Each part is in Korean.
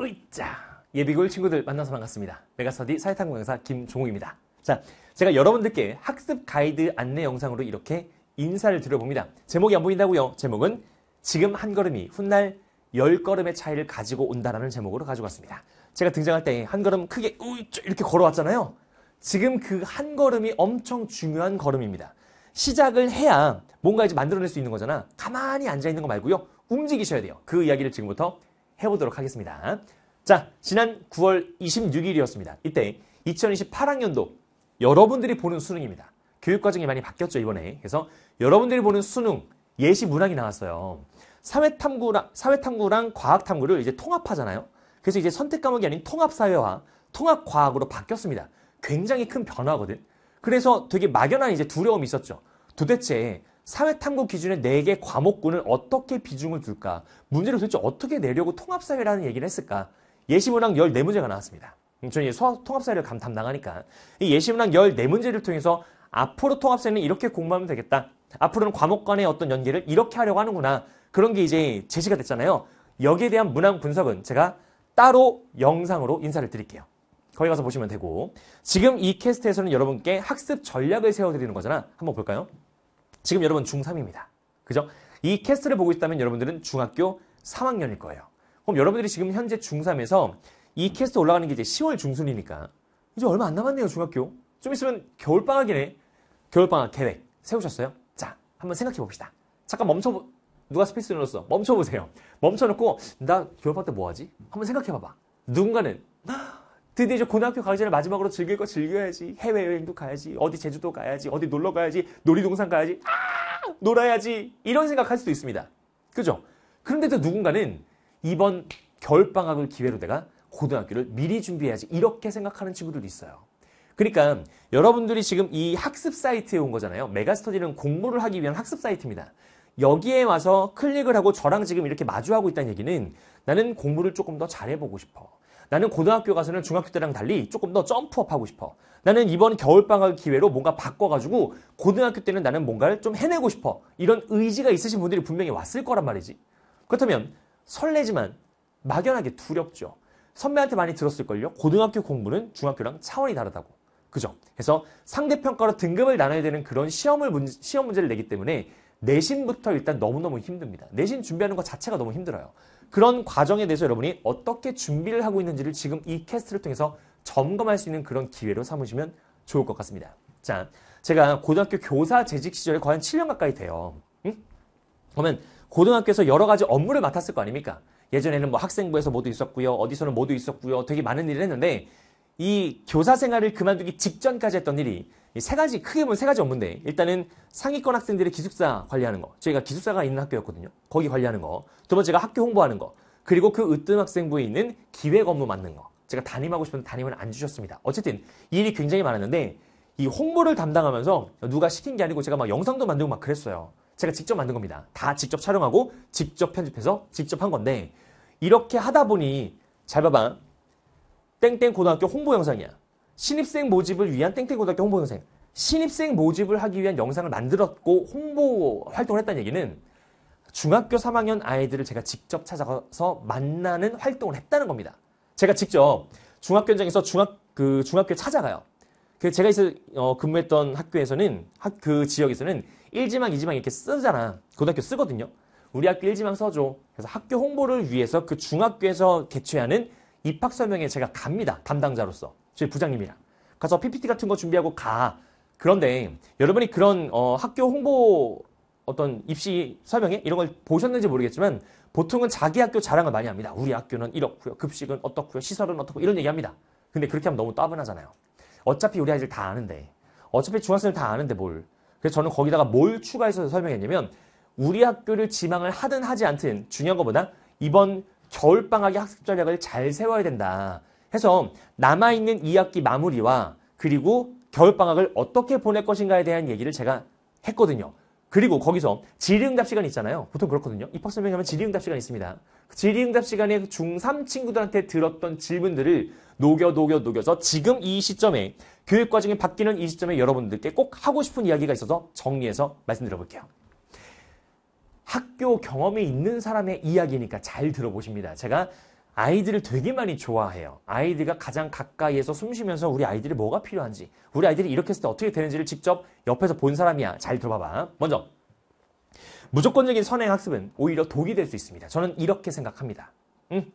으이짜! 예비골 친구들 만나서 반갑습니다. 메가스터디 사회탐구 영사 김종욱입니다. 자, 제가 여러분들께 학습 가이드 안내 영상으로 이렇게 인사를 드려봅니다. 제목이 안 보인다고요? 제목은 지금 한 걸음이 훗날 열 걸음의 차이를 가지고 온다라는 제목으로 가져왔습니다. 제가 등장할 때 한 걸음 크게 이렇게 걸어왔잖아요. 지금 그 한 걸음이 엄청 중요한 걸음입니다. 시작을 해야 뭔가 이제 만들어낼 수 있는 거잖아. 가만히 앉아 있는 거 말고요. 움직이셔야 돼요. 그 이야기를 지금부터 해보도록 하겠습니다. 자, 지난 9월 26일이었습니다. 이때 2028학년도 여러분들이 보는 수능입니다. 교육 과정이 많이 바뀌었죠, 이번에. 그래서 여러분들이 보는 수능 예시 문항이 나왔어요. 사회탐구랑, 사회탐구랑 과학탐구를 이제 통합하잖아요. 그래서 이제 선택 과목이 아닌 통합사회와 통합과학으로 바뀌었습니다. 굉장히 큰 변화거든. 그래서 되게 막연한 이제 두려움이 있었죠. 도대체 사회탐구 기준의 4개 과목군을 어떻게 비중을 둘까? 문제를 도대체 어떻게 내려고 통합사회라는 얘기를 했을까? 예시문항 14문제가 나왔습니다. 음, 저는 수학 통합사회를 감, 담당하니까. 이 예시문항 14문제를 통해서 앞으로 통합사회는 이렇게 공부하면 되겠다. 앞으로는 과목 간의 어떤 연계를 이렇게 하려고 하는구나. 그런 게 이제 제시가 됐잖아요. 여기에 대한 문항 분석은 제가 따로 영상으로 인사를 드릴게요. 거기 가서 보시면 되고 지금 이 캐스트에서는 여러분께 학습 전략을 세워드리는 거잖아. 한번 볼까요? 지금 여러분 중3입니다. 그죠? 이 캐스트를 보고 있다면 여러분들은 중학교 3학년일 거예요. 그럼 여러분들이 지금 현재 중3에서 이 캐스트 올라가는 게 이제 10월 중순이니까 이제 얼마 안 남았네요, 중학교. 좀 있으면 겨울방학이네. 겨울방학 계획 세우셨어요? 자, 한번 생각해 봅시다. 잠깐 멈춰, 누가 스피이스 눌렀어? 멈춰보세요. 멈춰놓고, 나 겨울방학 때 뭐하지? 한번 생각해 봐봐. 누군가는, 드디어 이제 고등학교 가기 전에 마지막으로 즐길 거 즐겨야지. 해외여행도 가야지. 어디 제주도 가야지. 어디 놀러 가야지. 놀이동산 가야지. 아! 놀아야지. 이런 생각할 수도 있습니다. 그죠? 그런데 또 누군가는 이번 겨울방학을 기회로 내가 고등학교를 미리 준비해야지. 이렇게 생각하는 친구들도 있어요. 그러니까 여러분들이 지금 이 학습 사이트에 온 거잖아요. 메가스터디는 공부를 하기 위한 학습 사이트입니다. 여기에 와서 클릭을 하고 저랑 지금 이렇게 마주하고 있다는 얘기는 나는 공부를 조금 더 잘해보고 싶어. 나는 고등학교 가서는 중학교 때랑 달리 조금 더 점프업 하고 싶어. 나는 이번 겨울방학 기회로 뭔가 바꿔가지고 고등학교 때는 나는 뭔가를 좀 해내고 싶어. 이런 의지가 있으신 분들이 분명히 왔을 거란 말이지. 그렇다면 설레지만 막연하게 두렵죠. 선배한테 많이 들었을걸요? 고등학교 공부는 중학교랑 차원이 다르다고. 그죠? 그래서 상대평가로 등급을 나눠야 되는 그런 시험을 문, 시험 문제를 내기 때문에 내신부터 일단 너무너무 힘듭니다. 내신 준비하는 것 자체가 너무 힘들어요. 그런 과정에 대해서 여러분이 어떻게 준비를 하고 있는지를 지금 이 캐스트를 통해서 점검할 수 있는 그런 기회로 삼으시면 좋을 것 같습니다. 자, 제가 고등학교 교사 재직 시절에 거의 한 7년 가까이 돼요. 응? 그러면 고등학교에서 여러 가지 업무를 맡았을 거 아닙니까? 예전에는 뭐 학생부에서 모두 있었고요. 어디서는 모두 있었고요. 되게 많은 일을 했는데 이 교사 생활을 그만두기 직전까지 했던 일이 이세 가지 크게 보면 세 가지 업무인데 일단은 상위권 학생들의 기숙사 관리하는 거 저희가 기숙사가 있는 학교였거든요 거기 관리하는 거 두 번째가 학교 홍보하는 거 그리고 그 으뜸 학생부에 있는 기획 업무 맡는 거 제가 담임하고 싶은데 담임을 안 주셨습니다 어쨌든 일이 굉장히 많았는데 이 홍보를 담당하면서 누가 시킨 게 아니고 제가 막 영상도 만들고 막 그랬어요 제가 직접 만든 겁니다 다 직접 촬영하고 직접 편집해서 직접 한 건데 이렇게 하다 보니 잘 봐봐 땡땡 고등학교 홍보 영상이야 신입생 모집을 위한 땡땡고등학교 홍보영상 신입생 모집을 하기 위한 영상을 만들었고 홍보 활동을 했다는 얘기는 중학교 3학년 아이들을 제가 직접 찾아가서 만나는 활동을 했다는 겁니다. 제가 직접 중학교 현장에서 중학 그 중학교 찾아가요. 그 제가 있어 어, 근무했던 학교에서는 학, 그 지역에서는 1지망, 2지망 이렇게 쓰잖아. 고등학교 쓰거든요. 우리 학교 1지망 써줘. 그래서 학교 홍보를 위해서 그 중학교에서 개최하는 입학 설명회에 제가 갑니다. 담당자로서. 제 부장님이랑. 가서 PPT 같은 거 준비하고 가. 그런데 여러분이 그런 어, 학교 홍보 어떤 입시 설명회 이런 걸 보셨는지 모르겠지만 보통은 자기 학교 자랑을 많이 합니다. 우리 학교는 이렇고요. 급식은 어떻고요. 시설은 어떻고 이런 얘기합니다. 근데 그렇게 하면 너무 따분하잖아요. 어차피 우리 아이들 다 아는데. 어차피 중학생들 다 아는데 뭘. 그래서 저는 거기다가 뭘 추가해서 설명했냐면 우리 학교를 지망을 하든 하지 않든 중요한 것보다 이번 겨울방학의 학습 전략을 잘 세워야 된다. 해서 남아있는 2학기 마무리와 그리고 겨울방학을 어떻게 보낼 것인가에 대한 얘기를 제가 했거든요. 그리고 거기서 질의응답 시간 있잖아요. 보통 그렇거든요. 입학설명회 하면 질의응답 시간 있습니다. 그 질의응답 시간에 중3 친구들한테 들었던 질문들을 녹여 녹여 녹여서 지금 이 시점에 교육 과정이 바뀌는 이 시점에 여러분들께 꼭 하고 싶은 이야기가 있어서 정리해서 말씀드려 볼게요. 학교 경험이 있는 사람의 이야기니까 잘 들어보십니다. 제가 아이들을 되게 많이 좋아해요. 아이들과 가장 가까이에서 숨쉬면서 우리 아이들이 뭐가 필요한지, 우리 아이들이 이렇게 했을 때 어떻게 되는지를 직접 옆에서 본 사람이야. 잘 들어봐봐. 먼저 무조건적인 선행 학습은 오히려 독이 될 수 있습니다. 저는 이렇게 생각합니다. 음.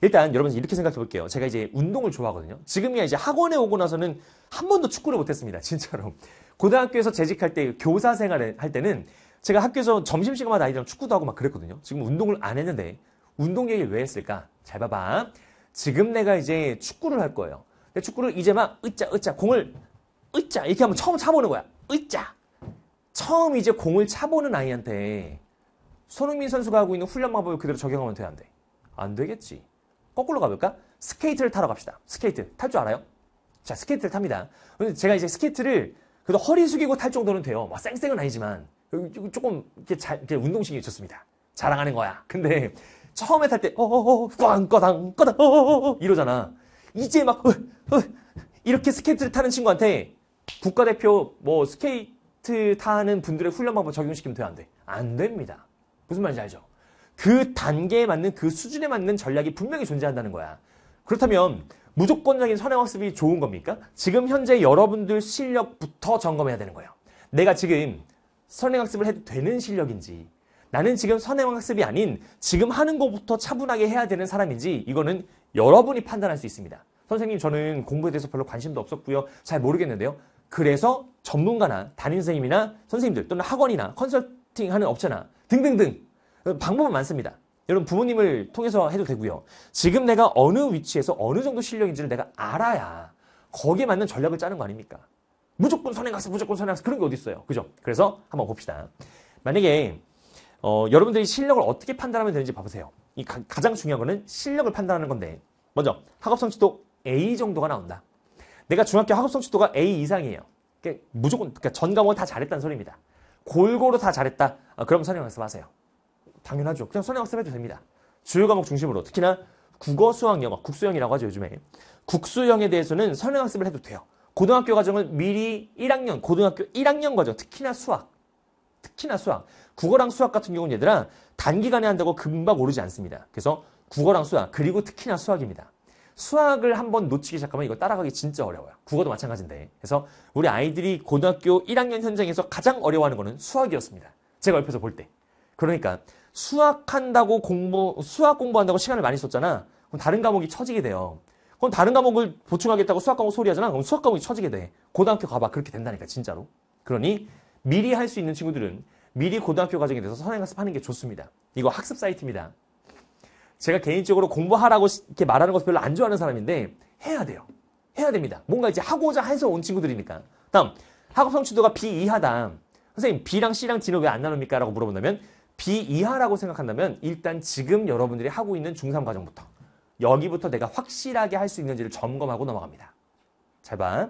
일단 여러분 이렇게 생각해 볼게요. 제가 이제 운동을 좋아하거든요. 지금이야 이제 학원에 오고 나서는 한 번도 축구를 못했습니다. 진짜로. 고등학교에서 재직할 때 교사 생활을 할 때는 제가 학교에서 점심시간마다 아이들이랑 축구도 하고 막 그랬거든요. 지금 운동을 안 했는데 운동 얘기를 왜 했을까? 잘 봐봐. 지금 내가 이제 축구를 할 거예요. 축구를 이제 막 으짜 으짜 공을 으짜 이렇게 하면 처음 차보는 거야. 으짜. 처음 이제 공을 차보는 아이한테 손흥민 선수가 하고 있는 훈련 방법을 그대로 적용하면 돼, 안 돼? 안 되겠지. 거꾸로 가볼까? 스케이트를 타러 갑시다. 스케이트. 탈 줄 알아요? 자, 스케이트를 탑니다. 근데 제가 이제 스케이트를 그래도 허리 숙이고 탈 정도는 돼요. 막 쌩쌩은 아니지만. 조금 이렇게 잘, 이렇게 운동신경이 좋습니다. 자랑하는 거야. 근데 처음에 탈때 어어어 꽝꺼당 꺼당 어, 어, 어, 어 이러잖아. 이제 막 어, 어, 이렇게 스케이트를 타는 친구한테 국가대표 뭐 스케이트 타는 분들의 훈련 방법 적용시키면 돼안 돼? 안 됩니다. 무슨 말인지 알죠? 그 단계에 맞는 그 수준에 맞는 전략이 분명히 존재한다는 거야. 그렇다면 무조건적인 선행학습이 좋은 겁니까? 지금 현재 여러분들 실력부터 점검해야 되는 거예요. 내가 지금 선행학습을 해도 되는 실력인지 나는 지금 선행 학습이 아닌 지금 하는 것부터 차분하게 해야 되는 사람인지 이거는 여러분이 판단할 수 있습니다. 선생님 저는 공부에 대해서 별로 관심도 없었고요. 잘 모르겠는데요. 그래서 전문가나 담임선생님이나 선생님들 또는 학원이나 컨설팅하는 업체나 등등등 방법은 많습니다. 여러분 부모님을 통해서 해도 되고요. 지금 내가 어느 위치에서 어느 정도 실력인지를 내가 알아야 거기에 맞는 전략을 짜는 거 아닙니까? 무조건 선행학습, 무조건 선행학습 그런 게 어디 있어요. 그죠? 그래서 한번 봅시다. 만약에 어, 여러분들이 실력을 어떻게 판단하면 되는지 봐보세요. 이 가, 장 중요한 거는 실력을 판단하는 건데 먼저 학업 성취도 A 정도가 나온다. 내가 중학교 학업 성취도가 A 이상이에요. 그러니까 무조건 그러니까 전 과목은 다 잘했다는 소리입니다. 골고루 다 잘했다. 아, 그럼 선행 학습하세요. 당연하죠. 그냥 선행 학습해도 됩니다. 주요 과목 중심으로 특히나 국어, 수학, 영어, 국수형이라고 하죠 요즘에. 국수형에 대해서는 선행 학습을 해도 돼요. 고등학교 과정을 미리 1학년, 고등학교 1학년 과정, 특히나 수학 특히나 수학. 국어랑 수학 같은 경우는 얘들아 단기간에 한다고 금방 오르지 않습니다. 그래서 국어랑 수학 그리고 특히나 수학입니다. 수학을 한번 놓치기 시작하면 이거 따라가기 진짜 어려워요. 국어도 마찬가지인데. 그래서 우리 아이들이 고등학교 1학년 현장에서 가장 어려워하는 거는 수학이었습니다. 제가 옆에서 볼 때. 그러니까 수학한다고 공부, 수학 공부한다고 시간을 많이 썼잖아. 그럼 다른 과목이 처지게 돼요. 그럼 다른 과목을 보충하겠다고 수학 과목 소리하잖아. 그럼 수학 과목이 처지게 돼. 고등학교 가봐. 그렇게 된다니까, 진짜로. 그러니 미리 할 수 있는 친구들은 미리 고등학교 과정에 대해서 선행학습하는 게 좋습니다. 이거 학습 사이트입니다. 제가 개인적으로 공부하라고 이렇게 말하는 것을 별로 안 좋아하는 사람인데 해야 돼요. 해야 됩니다. 뭔가 이제 하고자 해서 온 친구들이니까. 다음, 학업 성취도가 B 이하다. 선생님, B랑 C랑 D는 왜 안 나눕니까? 라고 물어본다면 B 이하라고 생각한다면 일단 지금 여러분들이 하고 있는 중3 과정부터 여기부터 내가 확실하게 할 수 있는지를 점검하고 넘어갑니다. 잘 봐.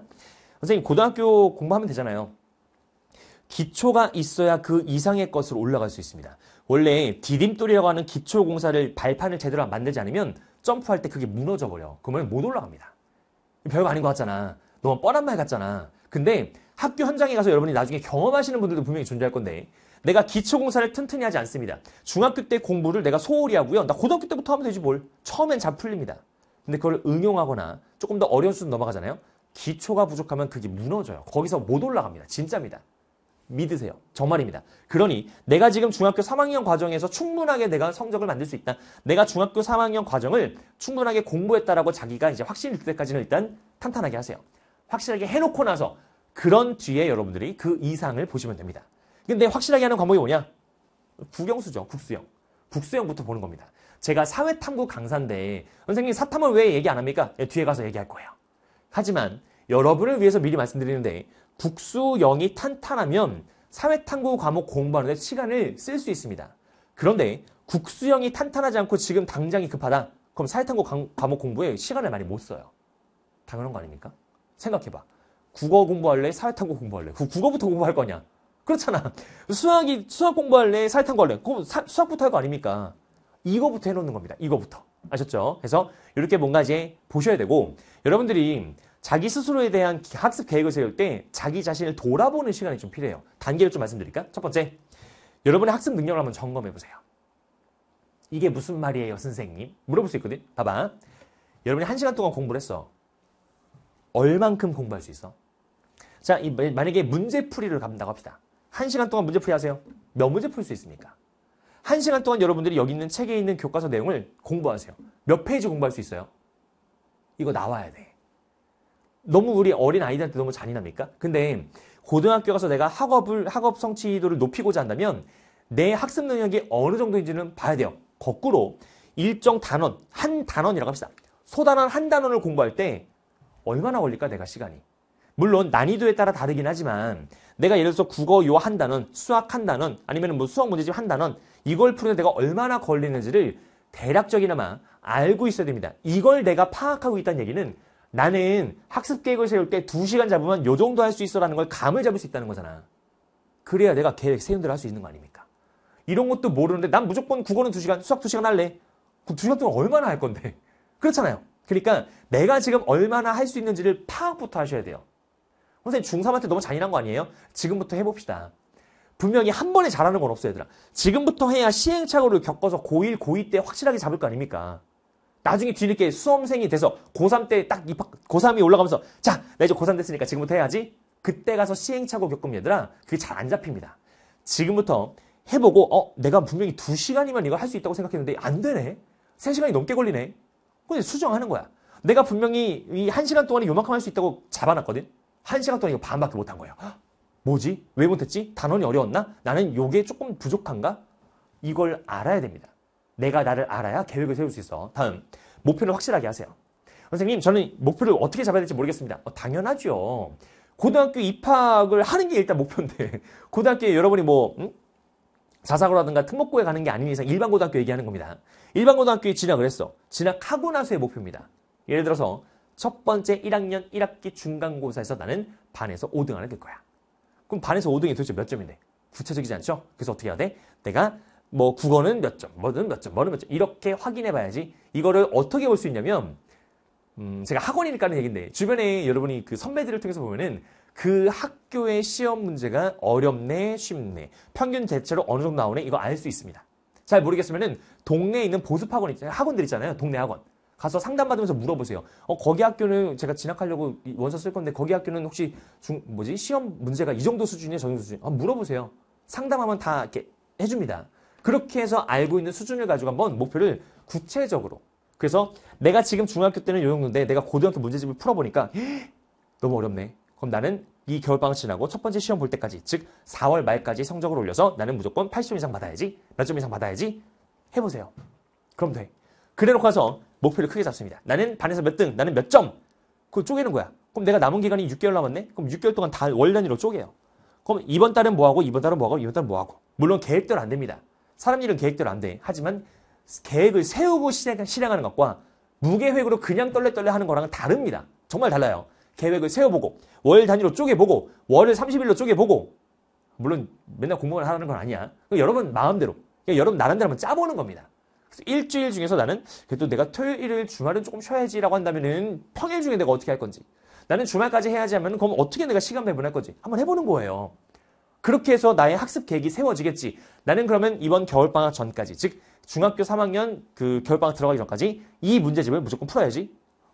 선생님, 고등학교 공부하면 되잖아요. 기초가 있어야 그 이상의 것으로 올라갈 수 있습니다. 원래 디딤돌이라고 하는 기초 공사를 발판을 제대로 만들지 않으면 점프할 때 그게 무너져 버려. 그러면 못 올라갑니다. 별거 아닌 것 같잖아. 너무 뻔한 말 같잖아. 근데 학교 현장에 가서 여러분이 나중에 경험하시는 분들도 분명히 존재할 건데 내가 기초공사를 튼튼히 하지 않습니다. 중학교 때 공부를 내가 소홀히 하고요. 나 고등학교 때부터 하면 되지 뭘. 처음엔 잘 풀립니다. 근데 그걸 응용하거나 조금 더 어려운 수준 넘어가잖아요. 기초가 부족하면 그게 무너져요. 거기서 못 올라갑니다. 진짜입니다. 믿으세요. 정말입니다. 그러니 내가 지금 중학교 3학년 과정에서 충분하게 내가 성적을 만들 수 있다. 내가 중학교 3학년 과정을 충분하게 공부했다라고 자기가 이제 확신이 들 때까지는 일단 탄탄하게 하세요. 확실하게 해놓고 나서 그런 뒤에 여러분들이 그 이상을 보시면 됩니다. 근데 확실하게 하는 과목이 뭐냐? 국영수죠. 국수영국수영부터 보는 겁니다. 제가 사회탐구 강사인데 선생님 사탐을 왜 얘기 안 합니까? 예, 뒤에 가서 얘기할 거예요. 하지만 여러분을 위해서 미리 말씀드리는데 국수영이 탄탄하면 사회탐구 과목 공부하는 데 시간을 쓸 수 있습니다. 그런데 국수영이 탄탄하지 않고 지금 당장이 급하다. 그럼 사회탐구 과목 공부에 시간을 많이 못 써요. 당연한 거 아닙니까? 생각해봐. 국어 공부할래? 사회탐구 공부할래? 그 국어부터 공부할 거냐? 그렇잖아. 수학이 수학 공부할래? 사회탐구 할래? 그럼 사, 수학부터 할 거 아닙니까? 이거부터 해놓는 겁니다. 이거부터 아셨죠? 그래서 이렇게 뭔가 이제 보셔야 되고 여러분들이 자기 스스로에 대한 학습 계획을 세울 때 자기 자신을 돌아보는 시간이 좀 필요해요. 단계를 좀 말씀드릴까? 첫 번째, 여러분의 학습 능력을 한번 점검해 보세요. 이게 무슨 말이에요, 선생님? 물어볼 수 있거든. 봐봐. 여러분이 한 시간 동안 공부를 했어. 얼만큼 공부할 수 있어? 자, 이, 만약에 문제풀이를 간다고 합시다. 한 시간 동안 문제풀이 하세요. 몇 문제 풀 수 있습니까? 한 시간 동안 여러분들이 여기 있는 책에 있는 교과서 내용을 공부하세요. 몇 페이지 공부할 수 있어요? 이거 나와야 돼. 너무 우리 어린 아이들한테 너무 잔인합니까? 근데 고등학교 가서 내가 학업을 학업 성취도를 높이고자 한다면 내 학습 능력이 어느 정도인지는 봐야 돼요. 거꾸로 일정 단원, 한 단원이라고 합시다. 소단원 한 단원을 공부할 때 얼마나 걸릴까 내가 시간이. 물론 난이도에 따라 다르긴 하지만 내가 예를 들어서 국어 요 한 단원, 수학 한 단원, 아니면 뭐 수학 문제집 한 단원 이걸 풀는데 내가 얼마나 걸리는지를 대략적이나마 알고 있어야 됩니다. 이걸 내가 파악하고 있다는 얘기는 나는 학습 계획을 세울 때 2시간 잡으면 요 정도 할 수 있어라는 걸 감을 잡을 수 있다는 거잖아. 그래야 내가 계획 세운대로 할 수 있는 거 아닙니까? 이런 것도 모르는데 난 무조건 국어는 2시간, 수학 2시간 할래. 그 2시간 동안 얼마나 할 건데. 그렇잖아요. 그러니까 내가 지금 얼마나 할 수 있는지를 파악부터 하셔야 돼요. 선생님 중3한테 너무 잔인한 거 아니에요? 지금부터 해봅시다. 분명히 한 번에 잘하는 건 없어 얘들아. 지금부터 해야 시행착오를 겪어서 고1, 고2 때 확실하게 잡을 거 아닙니까? 나중에 뒤늦게 수험생이 돼서 고3 때 딱 입학, 고3이 올라가면서 자, 나 이제 고3 됐으니까 지금부터 해야지. 그때 가서 시행착오 겪으면 얘들아, 그게 잘 안 잡힙니다. 지금부터 해보고, 어, 내가 분명히 2시간이면 이걸 할 수 있다고 생각했는데 안 되네. 3시간이 넘게 걸리네. 근데 수정하는 거야. 내가 분명히 이 1시간 동안에 요만큼 할 수 있다고 잡아놨거든. 1시간 동안 이거 반밖에 못한 거예요. 뭐지? 왜 못했지? 단원이 어려웠나? 나는 요게 조금 부족한가? 이걸 알아야 됩니다. 내가 나를 알아야 계획을 세울 수 있어. 다음, 목표를 확실하게 하세요. 선생님, 저는 목표를 어떻게 잡아야 될지 모르겠습니다. 어, 당연하죠. 고등학교 입학을 하는 게 일단 목표인데 고등학교에 여러분이 뭐 음? 자사고라든가 특목고에 가는 게 아닌 이상 일반 고등학교 얘기하는 겁니다. 일반 고등학교에 진학을 했어. 진학하고 나서의 목표입니다. 예를 들어서 첫 번째 1학년 1학기 중간고사에서 나는 반에서 5등 안에 들 거야. 그럼 반에서 5등이 도대체 몇 점인데? 구체적이지 않죠? 그래서 어떻게 해야 돼? 내가 뭐 국어는 몇 점, 뭐든 몇 점, 뭐는 몇 점. 이렇게 확인해 봐야지. 이거를 어떻게 볼 수 있냐면 음, 제가 학원이니까는 얘긴데 주변에 여러분이 그 선배들을 통해서 보면은 그 학교의 시험 문제가 어렵네, 쉽네. 평균 대체로 어느 정도 나오네. 이거 알 수 있습니다. 잘 모르겠으면은 동네에 있는 보습 학원 있잖아요. 학원들 있잖아요. 동네 학원. 가서 상담받으면서 물어보세요. 어, 거기 학교는 제가 진학하려고 원서 쓸 건데 거기 학교는 혹시 중, 뭐지? 시험 문제가 이 정도 수준이에요? 저 정도 수준? 이에 어, 아, 물어보세요. 상담하면 다 이렇게 해줍니다. 그렇게 해서 알고 있는 수준을 가지고 한번 목표를 구체적으로 그래서 내가 지금 중학교 때는 요 정도인데 내가 고등학교 문제집을 풀어보니까 너무 어렵네. 그럼 나는 이 겨울방학 지나고 첫 번째 시험 볼 때까지 즉 4월 말까지 성적을 올려서 나는 무조건 80점 이상 받아야지 몇 점 이상 받아야지 해보세요. 그럼 돼. 그래놓고 가서 목표를 크게 잡습니다. 나는 반에서 몇 등, 나는 몇 점. 그걸 쪼개는 거야. 그럼 내가 남은 기간이 6개월 남았네? 그럼 6개월 동안 다월 단위로 쪼개요. 그럼 이번 달은 뭐하고, 이번 달은 뭐하고, 이번 달은 뭐하고. 물론 계획대로 안 됩니다. 사람 일은 계획대로 안 돼. 하지만 계획을 세우고 실행, 하는 것과 무계획으로 그냥 떨레떨레 하는 거랑은 다릅니다. 정말 달라요. 계획을 세워보고 월 단위로 쪼개보고 월을 30일로 쪼개보고 물론 맨날 공부원 하라는 건 아니야. 여러분 마음대로 여러분 나름대로 한번 짜보는 겁니다. 그래서 일주일 중에서 나는 그래도 내가 토요일을 주말은 조금 쉬어야지라고 한다면은 평일 중에 내가 어떻게 할 건지 나는 주말까지 해야지 하면 그럼 어떻게 내가 시간 배분할 건지 한번 해보는 거예요. 그렇게 해서 나의 학습 계획이 세워지겠지. 나는 그러면 이번 겨울방학 전까지, 즉 중학교 3학년 그 겨울방학 들어가기 전까지 이 문제집을 무조건 풀어야지.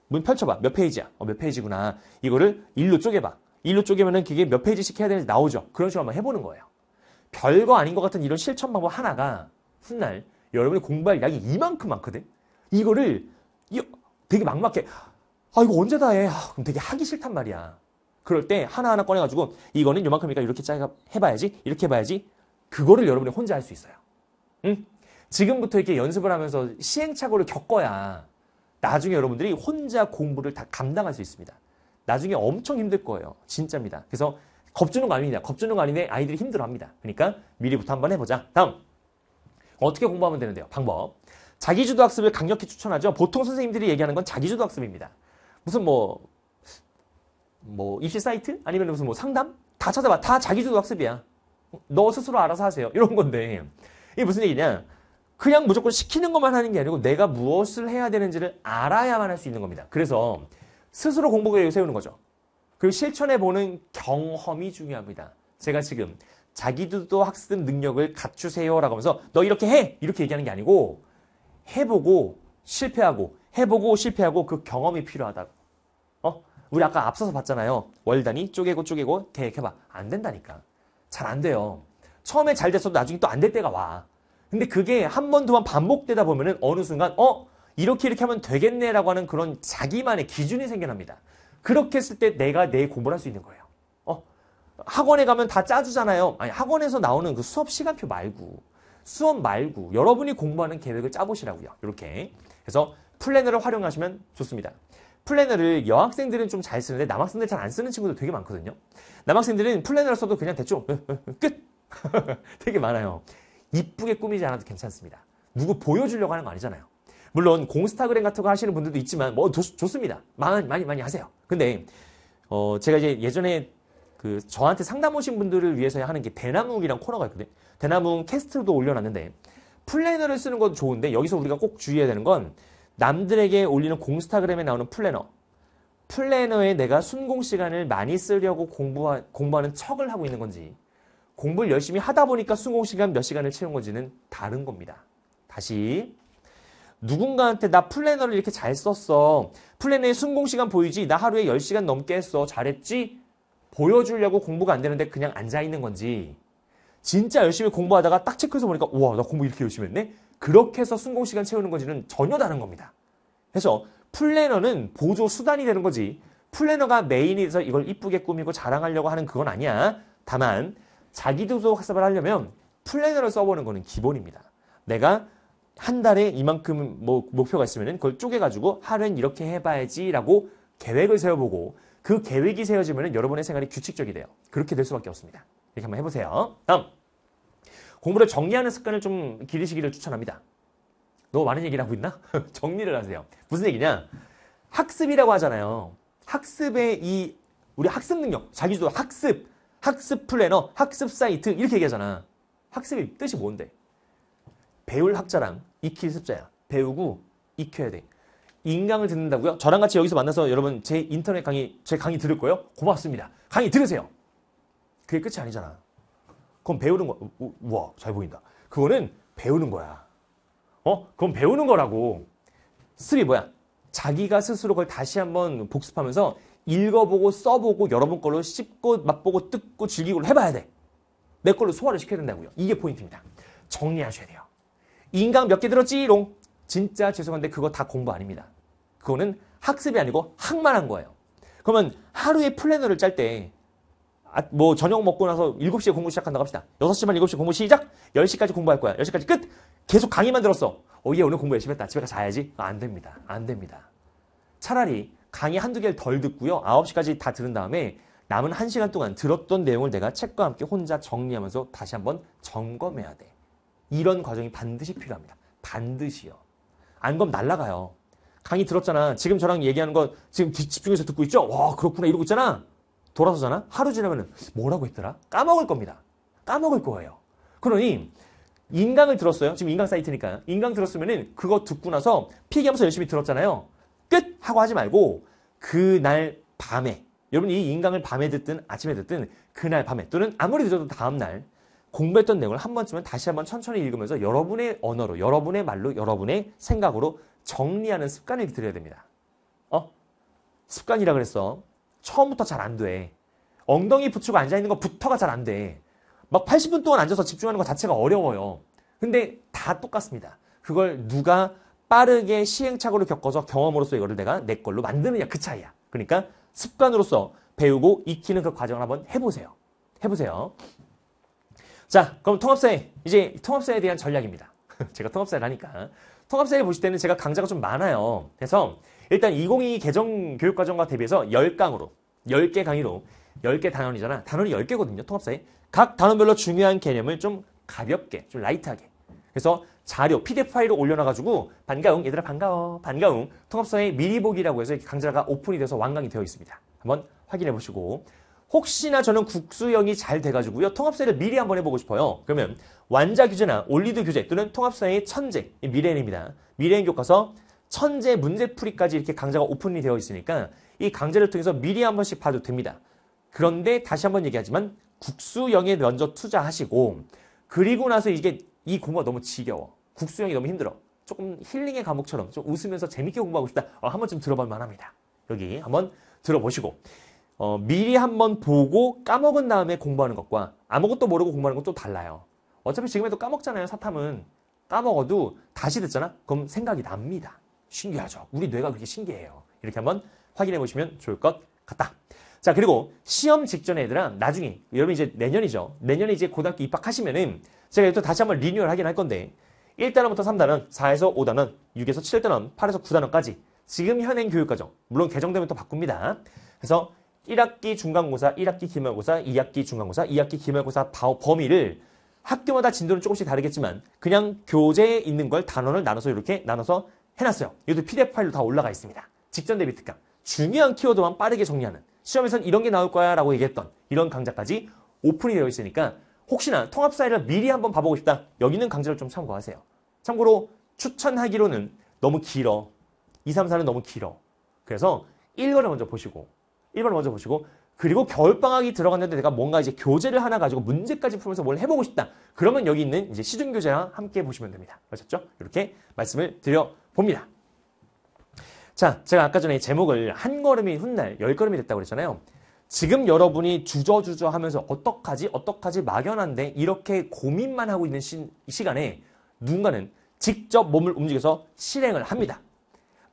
문 펼쳐봐. 몇 페이지야? 어, 몇 페이지구나. 이거를 일로 쪼개봐. 일로 쪼개면은 그게 몇 페이지씩 해야 되는지 나오죠. 그런 식으로 한번 해보는 거예요. 별거 아닌 것 같은 이런 실천 방법 하나가 훗날 여러분이 공부할 양이 이만큼 많거든. 이거를 되게 막막해. 아 이거 언제 다 해? 아, 그럼 되게 하기 싫단 말이야. 그럴 때 하나하나 꺼내가지고 이거는 요만큼이니까 이렇게 짜가 해봐야지 이렇게 해봐야지 그거를 여러분이 혼자 할 수 있어요. 응? 지금부터 이렇게 연습을 하면서 시행착오를 겪어야 나중에 여러분들이 혼자 공부를 다 감당할 수 있습니다. 나중에 엄청 힘들 거예요. 진짜입니다. 그래서 겁주는 거 아닙니다. 겁주는 거 아닌데 아이들이 힘들어합니다. 그러니까 미리부터 한번 해보자. 다음 어떻게 공부하면 되는데요. 방법 자기주도 학습을 강력히 추천하죠. 보통 선생님들이 얘기하는 건 자기주도 학습입니다. 무슨 뭐뭐 입시 사이트 아니면 무슨 뭐 상담 다 찾아봐 다 자기주도 학습이야 너 스스로 알아서 하세요 이런 건데 이게 무슨 얘기냐 그냥 무조건 시키는 것만 하는 게 아니고 내가 무엇을 해야 되는지를 알아야만 할 수 있는 겁니다 그래서 스스로 공부 계획을 세우는 거죠 그리고 실천해 보는 경험이 중요합니다 제가 지금 자기주도 학습 능력을 갖추세요라고 하면서 너 이렇게 해 이렇게 얘기하는 게 아니고 해보고 실패하고 해보고 실패하고 그 경험이 필요하다고 우리 아까 앞서서 봤잖아요. 월단위 쪼개고 쪼개고 계획해봐. 안 된다니까. 잘 안 돼요. 처음에 잘 됐어도 나중에 또 안 될 때가 와. 근데 그게 한 번, 두 번 반복되다 보면은 어느 순간, 어? 이렇게 이렇게 하면 되겠네라고 하는 그런 자기만의 기준이 생겨납니다. 그렇게 했을 때 내가 내 공부를 할 수 있는 거예요. 어? 학원에 가면 다 짜주잖아요. 아니, 학원에서 나오는 그 수업 시간표 말고, 수업 말고, 여러분이 공부하는 계획을 짜보시라고요. 이렇게. 그래서 플래너를 활용하시면 좋습니다. 플래너를 여학생들은 좀 잘 쓰는데 남학생들 잘 안 쓰는 친구들 되게 많거든요. 남학생들은 플래너를 써도 그냥 대충 끝! 되게 많아요. 이쁘게 꾸미지 않아도 괜찮습니다. 누구 보여주려고 하는 거 아니잖아요. 물론 공스타그램 같은 거 하시는 분들도 있지만 뭐 좋, 습니다 많이 많이 많이 하세요. 근데 어, 제가 이제 예전에 그 저한테 상담 오신 분들을 위해서 하는 게 대나무이랑 코너가 있거든요. 대나무 캐스트도 로 올려놨는데 플래너를 쓰는 건 좋은데 여기서 우리가 꼭 주의해야 되는 건 남들에게 올리는 공스타그램에 나오는 플래너. 플래너에 내가 순공 시간을 많이 쓰려고 공부하, 공부하는 척을 하고 있는 건지 공부를 열심히 하다 보니까 순공 시간 몇 시간을 채운 건지는 다른 겁니다. 다시 누군가한테 나 플래너를 이렇게 잘 썼어. 플래너에 순공 시간 보이지? 나 하루에 10시간 넘게 했어. 잘했지? 보여주려고 공부가 안 되는데 그냥 앉아 있는 건지 진짜 열심히 공부하다가 딱 체크해서 보니까 우와 나 공부 이렇게 열심히 했네? 그렇게 해서 순공 시간 채우는 건지는 전혀 다른 겁니다. 그래서 플래너는 보조 수단이 되는 거지 플래너가 메인이 돼서 이걸 이쁘게 꾸미고 자랑하려고 하는 그건 아니야. 다만 자기주도 학습을 하려면 플래너를 써보는 거는 기본입니다. 내가 한 달에 이만큼 뭐 목표가 있으면 그걸 쪼개가지고 하루엔 이렇게 해봐야지라고 계획을 세워보고 그 계획이 세워지면 여러분의 생활이 규칙적이 돼요. 그렇게 될 수밖에 없습니다. 이렇게 한번 해보세요. 다음! 공부를 정리하는 습관을 좀 기르시기를 추천합니다. 너무 많은 얘기를 하고 있나? 정리를 하세요. 무슨 얘기냐? 학습이라고 하잖아요. 학습의 이 우리 학습 능력, 자기주도 학습, 학습 플래너, 학습 사이트 이렇게 얘기하잖아. 학습의 뜻이 뭔데? 배울 학자랑 익힐 습자야. 배우고 익혀야 돼. 인강을 듣는다고요? 저랑 같이 여기서 만나서 여러분 제 인터넷 강의, 제 강의 들을 거예요? 고맙습니다. 강의 들으세요. 그게 끝이 아니잖아. 그건 배우는 거. 우와, 잘 보인다. 그거는 배우는 거야. 어? 그건 배우는 거라고. 스리 뭐야? 자기가 스스로 그걸 다시 한번 복습하면서 읽어보고 써보고 여러 분 걸로 씹고 맛보고 뜯고 즐기고 해봐야 돼. 내 걸로 소화를 시켜야 된다고요. 이게 포인트입니다. 정리하셔야 돼요. 인강 몇 개 들었지롱? 진짜 죄송한데 그거 다 공부 아닙니다. 그거는 학습이 아니고 학만 한 거예요. 그러면 하루에 플래너를 짤때 아, 뭐 저녁 먹고 나서 7시에 공부 시작한다고 합시다. 6시 반 7시 공부 시작. 10시까지 공부할 거야. 10시까지 끝. 계속 강의만 들었어. 어, 얘 오늘 공부 열심히 했다. 집에 가서 자야지. 아, 안 됩니다. 안 됩니다. 차라리 강의 한두 개를 덜 듣고요. 9시까지 다 들은 다음에 남은 1시간 동안 들었던 내용을 내가 책과 함께 혼자 정리하면서 다시 한번 점검해야 돼. 이런 과정이 반드시 필요합니다. 반드시요. 안 그럼 날라가요. 강의 들었잖아. 지금 저랑 얘기하는 건 지금 집중해서 듣고 있죠? 와, 그렇구나. 이러고 있잖아. 돌아서잖아? 하루 지나면 뭐라고 했더라? 까먹을 겁니다. 까먹을 거예요. 그러니 인강을 들었어요. 지금 인강 사이트니까. 인강 들었으면은 그거 듣고 나서 필기하면서 열심히 들었잖아요. 끝! 하고 하지 말고 그날 밤에 여러분이 이 인강을 밤에 듣든 아침에 듣든 그날 밤에 또는 아무리 늦어도 다음날 공부했던 내용을 한 번쯤은 다시 한번 천천히 읽으면서 여러분의 언어로, 여러분의 말로, 여러분의 생각으로 정리하는 습관을 들여야 됩니다. 어? 습관이라 그랬어. 처음부터 잘 안 돼. 엉덩이 붙이고 앉아있는 것부터가 잘 안 돼. 막 80분 동안 앉아서 집중하는 것 자체가 어려워요. 근데 다 똑같습니다. 그걸 누가 빠르게 시행착오를 겪어서 경험으로써 이거를 내가 내 걸로 만드느냐 그 차이야. 그러니까 습관으로서 배우고 익히는 그 과정을 한번 해보세요. 해보세요. 자, 그럼 통합사회 이제 통합사회에 대한 전략입니다. 제가 통합사회라니까 통합사회 보실 때는 제가 강좌가 좀 많아요. 그래서 일단 2022 개정 교육과정과 대비해서 10강으로 10개 강의로 10개 단원이잖아. 단원이 10개거든요. 통합사에. 각 단원별로 중요한 개념을 좀 가볍게, 좀 라이트하게. 그래서 자료, PDF 파일을 올려놔가지고 반가웅, 얘들아 반가워, 반가웅. 통합사의 미리 보기라고 해서 강좌가 오픈이 돼서 완강이 되어 있습니다. 한번 확인해 보시고 혹시나 저는 국수형이 잘 돼가지고요. 통합서를 미리 한번 해보고 싶어요. 그러면 완자 규제나 올리드 규제 또는 통합서의 천재, 미래인입니다. 미래인 교과서 천재 문제풀이까지 이렇게 강좌가 오픈이 되어 있으니까 이 강좌를 통해서 미리 한 번씩 봐도 됩니다. 그런데 다시 한번 얘기하지만 국수형에 먼저 투자하시고 그리고 나서 이게 이 공부가 너무 지겨워. 국수형이 너무 힘들어. 조금 힐링의 과목처럼 좀 웃으면서 재밌게 공부하고 싶다. 어, 한 번쯤 들어볼 만합니다. 여기 한 번 들어보시고 어, 미리 한 번 보고 까먹은 다음에 공부하는 것과 아무것도 모르고 공부하는 건 또 달라요. 어차피 지금에도 까먹잖아요. 사탐은 까먹어도 다시 듣잖아. 그럼 생각이 납니다. 신기하죠. 우리 뇌가 그렇게 신기해요. 이렇게 한번 확인해 보시면 좋을 것 같다. 자, 그리고 시험 직전에 얘들아, 나중에, 여러분 이제 내년이죠. 내년에 이제 고등학교 입학하시면은 제가 또 다시 한번 리뉴얼 하긴 할 건데 1단원부터 3단원, 4에서 5단원, 6에서 7단원, 8에서 9단원까지 지금 현행 교육과정, 물론 개정되면 또 바꿉니다. 그래서 1학기 중간고사, 1학기 기말고사, 2학기 중간고사, 2학기 기말고사 범위를 학교마다 진도는 조금씩 다르겠지만 그냥 교재에 있는 걸 단원을 나눠서 이렇게 나눠서 해놨어요. 이것도 PDF 파일로 다 올라가 있습니다. 직전 대비 특강. 중요한 키워드만 빠르게 정리하는 시험에선 이런 게 나올 거야 라고 얘기했던 이런 강좌까지 오픈이 되어 있으니까 혹시나 통합 사이를 미리 한번 봐보고 싶다. 여기는 강좌를 좀 참고하세요. 참고로 추천하기로는 너무 길어. 2, 3, 4는 너무 길어. 그래서 1번을 먼저 보시고 1번을 먼저 보시고 그리고 겨울방학이 들어갔는데 내가 뭔가 이제 교재를 하나 가지고 문제까지 풀면서 뭘 해보고 싶다. 그러면 여기 있는 이제 시중교재와 함께 보시면 됩니다. 아셨죠? 이렇게 말씀을 드려 봅니다. 자, 제가 아까 전에 제목을 한 걸음이 훗날 열 걸음이 됐다고 그랬잖아요. 지금 여러분이 주저주저 하면서 어떡하지, 어떡하지, 막연한데 이렇게 고민만 하고 있는 시, 시간에 누군가는 직접 몸을 움직여서 실행을 합니다.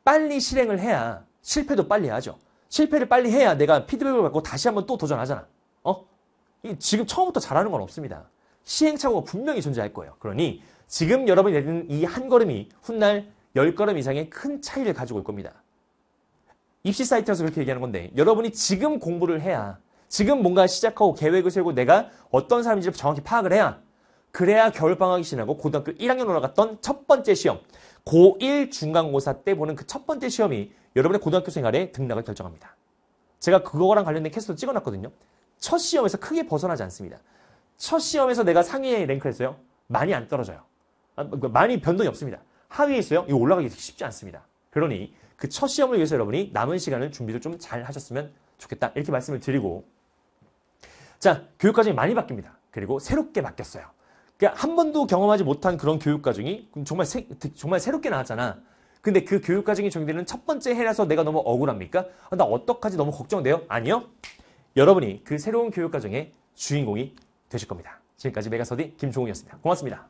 빨리 실행을 해야 실패도 빨리 하죠. 실패를 빨리 해야 내가 피드백을 받고 다시 한번 또 도전하잖아. 어? 지금 처음부터 잘하는 건 없습니다. 시행착오가 분명히 존재할 거예요. 그러니 지금 여러분이 내리는 이 한 걸음이 훗날 10걸음 이상의 큰 차이를 가지고 올 겁니다. 입시 사이트에서 그렇게 얘기하는 건데 여러분이 지금 공부를 해야 지금 뭔가 시작하고 계획을 세우고 내가 어떤 사람인지를 정확히 파악을 해야 그래야 겨울방학이 지나고 고등학교 1학년 올라갔던 첫 번째 시험 고1 중간고사 때 보는 그 첫 번째 시험이 여러분의 고등학교 생활에 등락을 결정합니다. 제가 그거랑 관련된 캐스도 찍어놨거든요. 첫 시험에서 크게 벗어나지 않습니다. 첫 시험에서 내가 상위에 랭크했어요. 많이 안 떨어져요. 아, 뭐, 많이 변동이 없습니다. 하위에 있어요. 이 올라가기 쉽지 않습니다. 그러니 그 첫 시험을 위해서 여러분이 남은 시간을 준비를 좀 잘 하셨으면 좋겠다. 이렇게 말씀을 드리고 자, 교육 과정이 많이 바뀝니다. 그리고 새롭게 바뀌었어요. 그러니까 한 번도 경험하지 못한 그런 교육 과정이 정말 새, 정말 새롭게 나왔잖아. 근데 그 교육 과정이 정리되는첫 번째 해라서 내가 너무 억울합니까? 아, 나 어떡하지 너무 걱정돼요? 아니요. 여러분이 그 새로운 교육 과정의 주인공이 되실 겁니다. 지금까지 메가서디 김종훈이었습니다 고맙습니다.